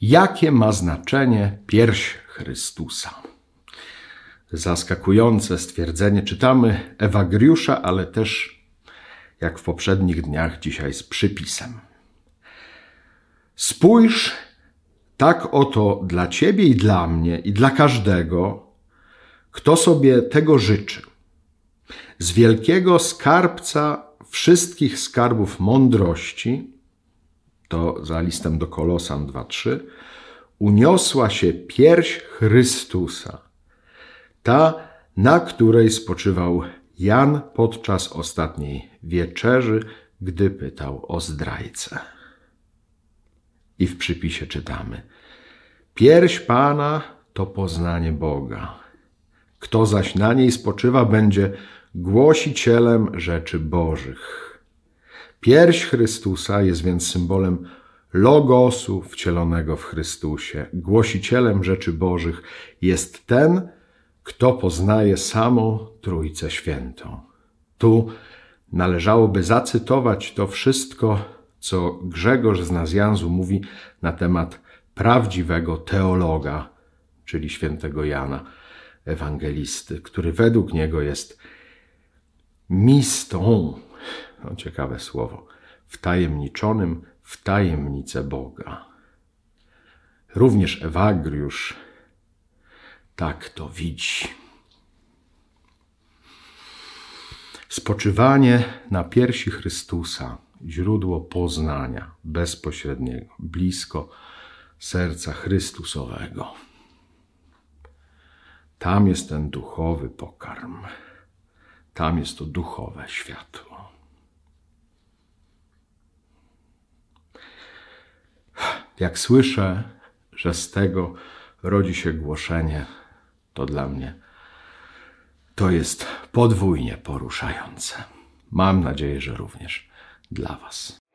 Jakie ma znaczenie pierś Chrystusa? Zaskakujące stwierdzenie. Czytamy Ewagriusza, ale też jak w poprzednich dniach, dzisiaj z przypisem. Spójrz tak oto dla ciebie i dla mnie i dla każdego, kto sobie tego życzy. Z wielkiego skarbca wszystkich skarbów mądrości to za listem do Kolosam 2:3, uniosła się pierś Chrystusa, ta, na której spoczywał Jan podczas ostatniej wieczerzy, gdy pytał o zdrajcę. I w przypisie czytamy: Pierś Pana to poznanie Boga. Kto zaś na niej spoczywa, będzie głosicielem rzeczy Bożych. Pierś Chrystusa jest więc symbolem Logosu wcielonego w Chrystusie. Głosicielem rzeczy Bożych jest ten, kto poznaje samą Trójcę Świętą. Tu należałoby zacytować to wszystko, co Grzegorz z Nazjanzu mówi na temat prawdziwego teologa, czyli świętego Jana Ewangelisty, który według niego jest mistą, ciekawe słowo, wtajemniczonym w tajemnicę Boga. Również Ewagriusz tak to widzi. Spoczywanie na piersi Chrystusa, źródło poznania bezpośredniego, blisko serca Chrystusowego. Tam jest ten duchowy pokarm, tam jest to duchowe światło. Jak słyszę, że z tego rodzi się głoszenie, to dla mnie to jest podwójnie poruszające. Mam nadzieję, że również dla Was.